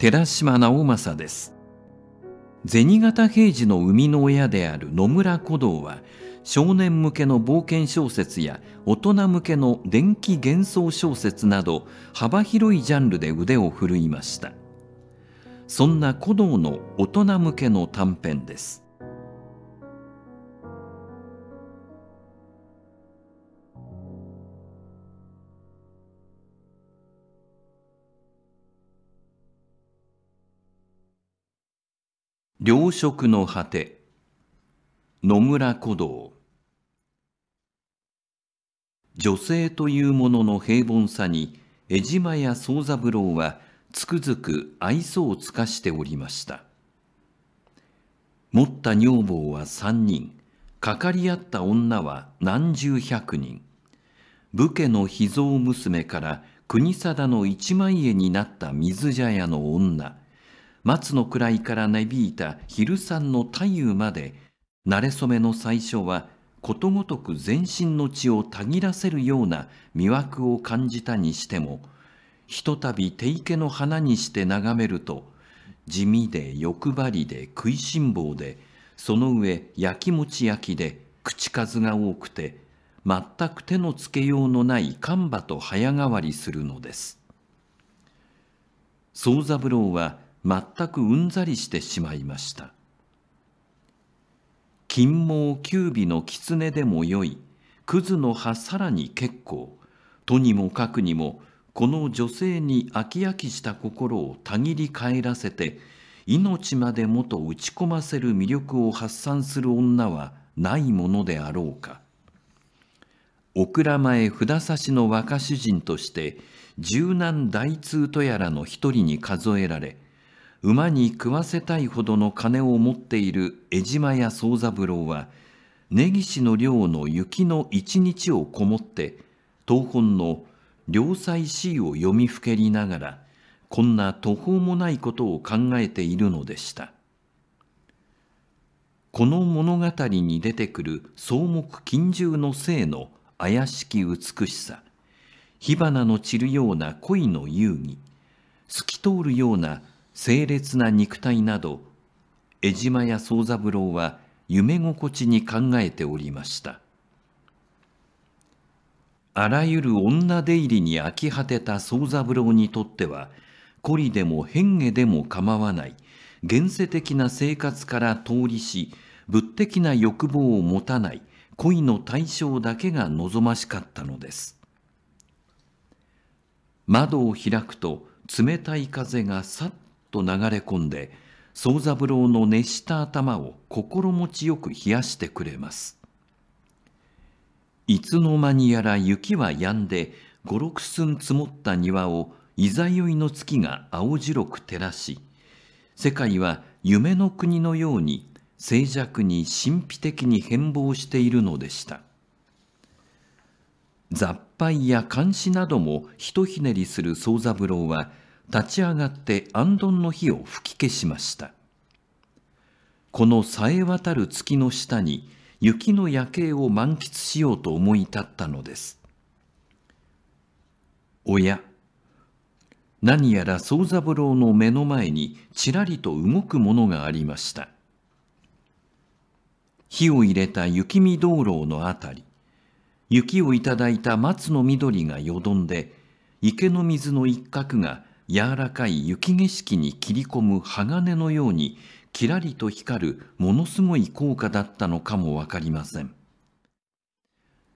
寺島直政です銭形平次の生みの親である野村古道は少年向けの冒険小説や大人向けの電気幻想小説など幅広いジャンルで腕を振るいましたそんな古道の大人向けの短編です糧食の果て野村古道女性というものの平凡さに江島や宗三郎はつくづく愛想を尽かしておりました持った女房は三人かかり合った女は何十百人武家の秘蔵娘から国定の一枚絵になった水茶屋の女松の位から根びいた昼山の太夫まで、慣れ初めの最初は、ことごとく全身の血をたぎらせるような魅惑を感じたにしても、ひとたび手池の花にして眺めると、地味で欲張りで食いしん坊で、その上焼きもち焼きで口数が多くて、全く手のつけようのない看板と早変わりするのです。宗三郎は全くうんざりしてしまいました金毛九尾の狐でもよいクズの葉さらに結構とにもかくにもこの女性に飽き飽きした心をたぎり返らせて命までもと打ち込ませる魅力を発散する女はないものであろうかお蔵前札差しの若主人として柔軟大通とやらの一人に数えられ馬に食わせたいほどの金を持っている江島屋宗三郎は根岸の寮の雪の一日をこもって東本の良妻 C」を読みふけりながらこんな途方もないことを考えているのでしたこの物語に出てくる草木金獣の性の怪しき美しさ火花の散るような恋の遊戯透き通るような清烈な肉体など江島や宗三郎は夢心地に考えておりましたあらゆる女出入りに飽き果てた宗三郎にとっては孤りでも変化でも構わない現世的な生活から通りし物的な欲望を持たない恋の対象だけが望ましかったのです窓を開くと冷たい風がさっと流れ込んで宗三郎の熱した頭を心持ちよく冷やしてくれますいつの間にやら雪は止んで五六寸積もった庭をいざ酔いの月が青白く照らし世界は夢の国のように静寂に神秘的に変貌しているのでした雑敗や監視などもひとひねりする宗三郎は立ち上がって安頓の火を吹き消しました。このさえ渡る月の下に雪の夜景を満喫しようと思い立ったのです。おや、何やら宗三郎の目の前にちらりと動くものがありました。火を入れた雪見道路のあたり、雪をいただいた松の緑がよどんで、池の水の一角が柔らかい雪景色に切り込む鋼のようにきらりと光るものすごい効果だったのかも分かりません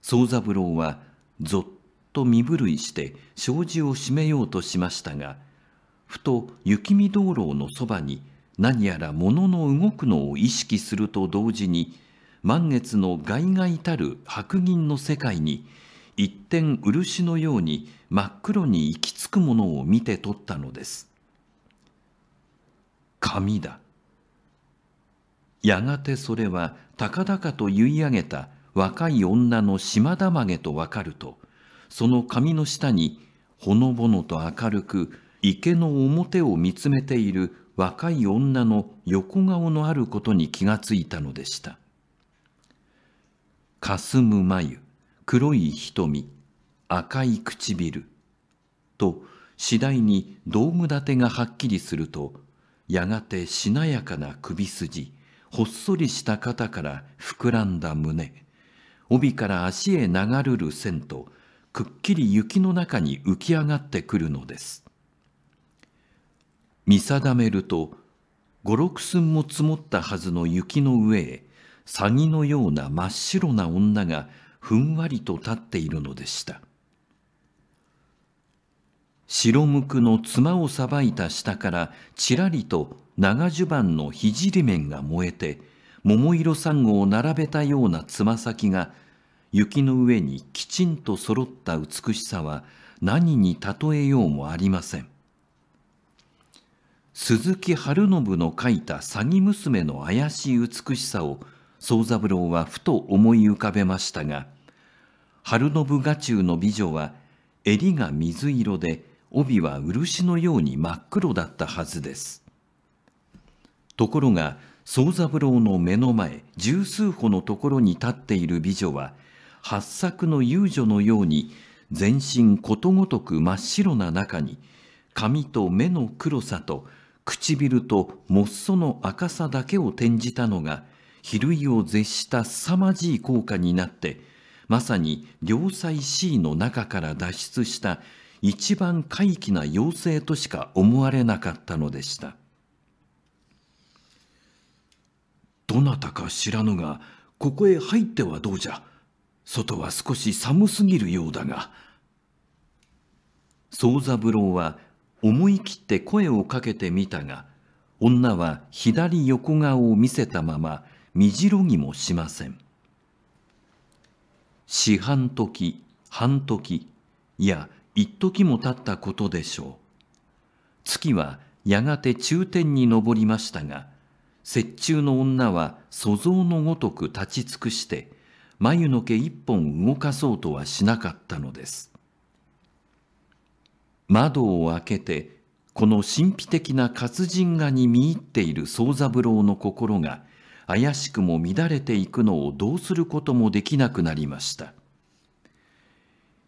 宗三郎はぞっと身震いして障子を閉めようとしましたがふと雪見道路のそばに何やら物の動くのを意識すると同時に満月の外外たる白銀の世界に一点漆のように真っ黒に行きくものを見て取ったのです。紙だ。やがてそれは高々と言い上げた若い女の島田曲げとわかると、その髪の下にほのぼのと明るく池の表を見つめている若い女の横顔のあることに気がついたのでした。かすむ眉、黒い瞳、赤い唇。と次第に道具立てがはっきりするとやがてしなやかな首筋ほっそりした肩から膨らんだ胸帯から足へ流るる線とくっきり雪の中に浮き上がってくるのです見定めると五六寸も積もったはずの雪の上へ詐欺のような真っ白な女がふんわりと立っているのでした。白むくの妻をさばいた下からちらりと長襦袢のひじり面が燃えて桃色サンゴを並べたようなつま先が雪の上にきちんと揃った美しさは何に例えようもありません。鈴木春信の書いた詐欺娘の怪しい美しさを宗三郎はふと思い浮かべましたが春信画中の美女は襟が水色で帯は漆のように真っ黒だったはずです。ところが、宗三郎の目の前、十数歩のところに立っている美女は、八作の遊女のように、全身ことごとく真っ白な中に、髪と目の黒さと、唇とモッソの赤さだけを転じたのが、比類を絶した凄まじい効果になって、まさに良妻 C の中から脱出した一番怪奇な妖精としか思われなかったのでしたどなたか知らぬがここへ入ってはどうじゃ外は少し寒すぎるようだが宗三郎は思い切って声をかけてみたが女は左横顔を見せたままみじろぎもしません四半時半時いや一時も経ったことでしょう。月はやがて中天に昇りましたが、雪中の女は粗像のごとく立ち尽くして、眉の毛一本動かそうとはしなかったのです。窓を開けて、この神秘的な活人画に見入っている宗三郎の心が、怪しくも乱れていくのをどうすることもできなくなりました。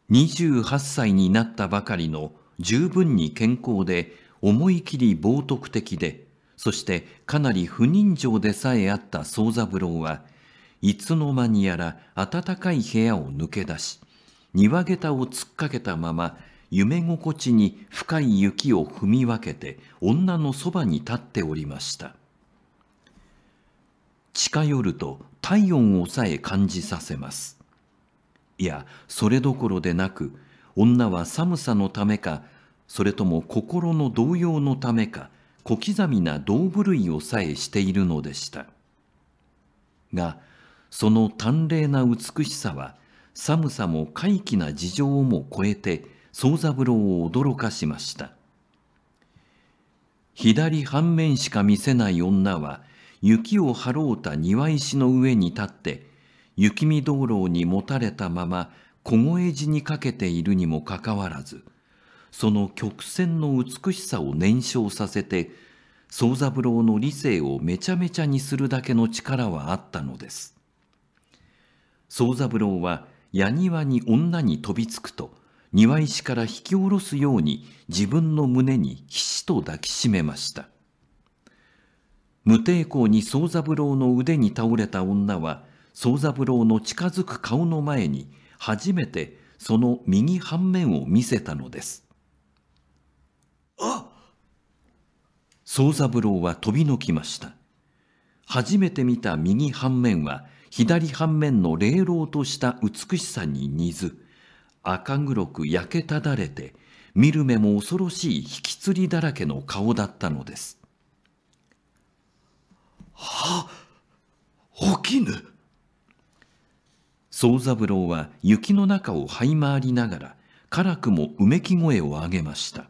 28歳になったばかりの十分に健康で思い切り冒涜的で、そしてかなり不人情でさえあった宗三郎はいつの間にやら暖かい部屋を抜け出し、庭下駄を突っかけたまま夢心地に深い雪を踏み分けて女のそばに立っておりました。近寄ると体温をさえ感じさせます。いやそれどころでなく女は寒さのためかそれとも心の動揺のためか小刻みな道震類をさえしているのでしたがその端麗な美しさは寒さも怪奇な事情をも超えて宗三郎を驚かしました左半面しか見せない女は雪を張ろうた庭石の上に立って雪見道路にもたれたまま凍え死にかけているにもかかわらずその曲線の美しさを燃焼させて宗三郎の理性をめちゃめちゃにするだけの力はあったのです宗三郎は矢庭に女に飛びつくと庭石から引き下ろすように自分の胸にひしと抱きしめました無抵抗に宗三郎の腕に倒れた女は宗三郎の近づく顔の前に初めてその右半面を見せたのです。あ宗三郎は飛びのきました。初めて見た右半面は左半面の霊老とした美しさに似ず、赤黒く焼けただれて、見る目も恐ろしい引きつりだらけの顔だったのです。はあ、起きぬ。宗三郎は雪の中を這い回りながら、辛くもうめき声を上げました。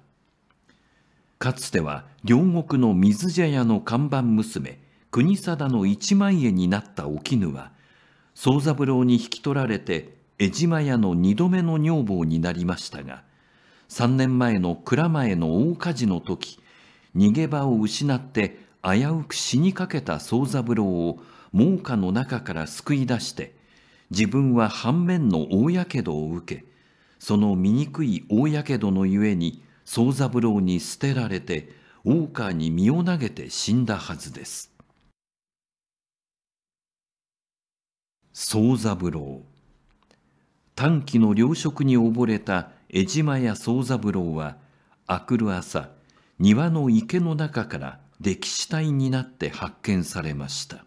かつては両国の水茶屋の看板娘、国貞の一枚絵になったお絹は、宗三郎に引き取られて江島屋の二度目の女房になりましたが、三年前の蔵前の大火事の時、逃げ場を失って危うく死にかけた宗三郎を猛火の中から救い出して、自分は反面の大やけどを受けその醜い大やけどのゆえに宗三郎に捨てられて大川に身を投げて死んだはずです宗三郎短期の糧食に溺れた江島や宗三郎は明くる朝庭の池の中から溺死体になって発見されました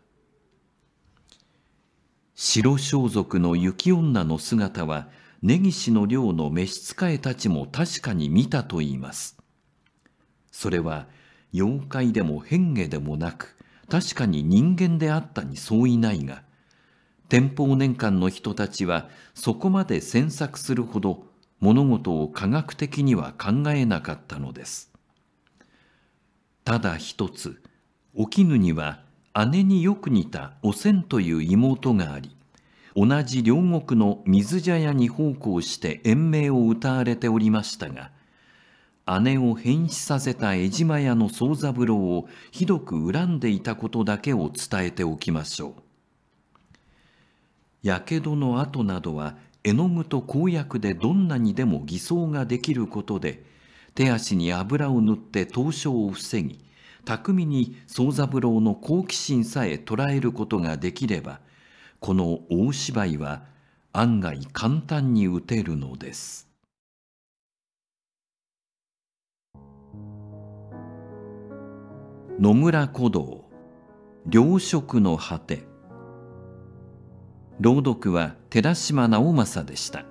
白装束の雪女の姿は根岸の寮の召使いたちも確かに見たといいます。それは妖怪でも変化でもなく確かに人間であったに相違ないが天保年間の人たちはそこまで詮索するほど物事を科学的には考えなかったのです。ただ一つ、きぬには姉によく似たおせんという妹があり同じ両国の水茶屋に奉公して延命を歌われておりましたが姉を変死させた江島屋の宗三郎をひどく恨んでいたことだけを伝えておきましょう。やけどの跡などは絵の具と公約でどんなにでも偽装ができることで手足に油を塗って凍傷を防ぎ巧みに宗三郎の好奇心さえ捉えることができればこの大芝居は案外簡単に打てるのです。野村古道糧食の果て朗読は寺島直政でした。